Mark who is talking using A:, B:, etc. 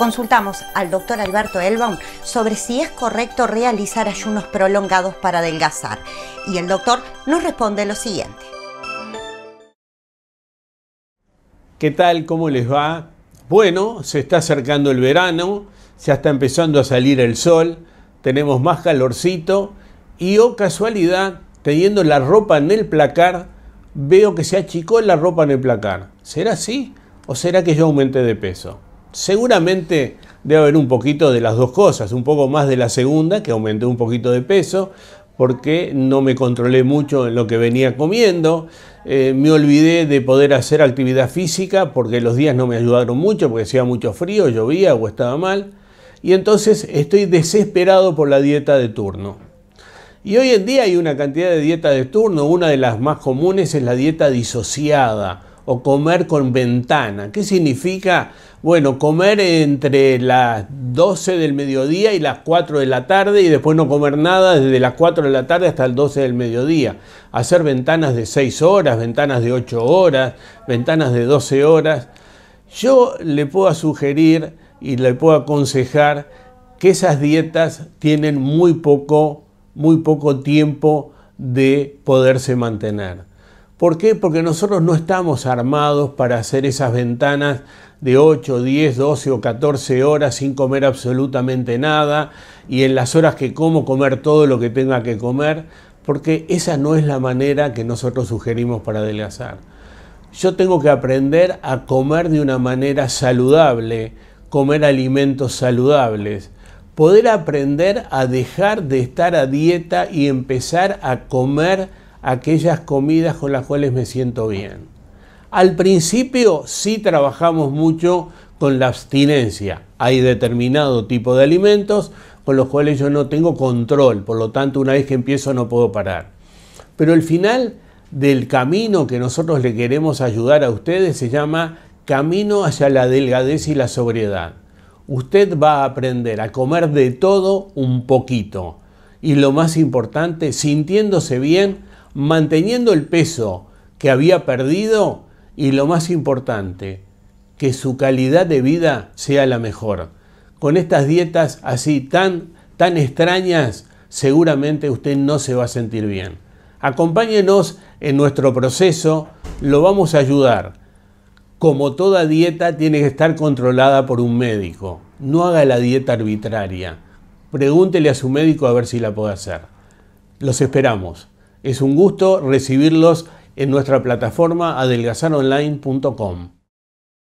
A: Consultamos al doctor Alberto Elbaum sobre si es correcto realizar ayunos prolongados para adelgazar y el doctor nos responde lo siguiente. ¿Qué tal? ¿Cómo les va? Bueno, se está acercando el verano, ya está empezando a salir el sol, tenemos más calorcito y oh casualidad, teniendo la ropa en el placar, veo que se achicó la ropa en el placar. ¿Será así o será que yo aumenté de peso? Seguramente debe haber un poquito de las dos cosas, un poco más de la segunda, que aumenté un poquito de peso, porque no me controlé mucho en lo que venía comiendo, eh, me olvidé de poder hacer actividad física porque los días no me ayudaron mucho, porque hacía mucho frío, llovía o estaba mal, y entonces estoy desesperado por la dieta de turno. Y hoy en día hay una cantidad de dieta de turno, una de las más comunes es la dieta disociada, o comer con ventana. ¿Qué significa? Bueno, comer entre las 12 del mediodía y las 4 de la tarde y después no comer nada desde las 4 de la tarde hasta el 12 del mediodía. Hacer ventanas de 6 horas, ventanas de 8 horas, ventanas de 12 horas. Yo le puedo sugerir y le puedo aconsejar que esas dietas tienen muy poco, muy poco tiempo de poderse mantener. ¿Por qué? Porque nosotros no estamos armados para hacer esas ventanas de 8, 10, 12 o 14 horas sin comer absolutamente nada y en las horas que como comer todo lo que tenga que comer, porque esa no es la manera que nosotros sugerimos para adelgazar. Yo tengo que aprender a comer de una manera saludable, comer alimentos saludables, poder aprender a dejar de estar a dieta y empezar a comer aquellas comidas con las cuales me siento bien. Al principio sí trabajamos mucho con la abstinencia. Hay determinado tipo de alimentos con los cuales yo no tengo control, por lo tanto una vez que empiezo no puedo parar. Pero el final del camino que nosotros le queremos ayudar a ustedes se llama camino hacia la delgadez y la sobriedad. Usted va a aprender a comer de todo un poquito y lo más importante, sintiéndose bien manteniendo el peso que había perdido y lo más importante, que su calidad de vida sea la mejor. Con estas dietas así tan, tan extrañas, seguramente usted no se va a sentir bien. Acompáñenos en nuestro proceso, lo vamos a ayudar. Como toda dieta tiene que estar controlada por un médico. No haga la dieta arbitraria. Pregúntele a su médico a ver si la puede hacer. Los esperamos. Es un gusto recibirlos en nuestra plataforma adelgazaronline.com.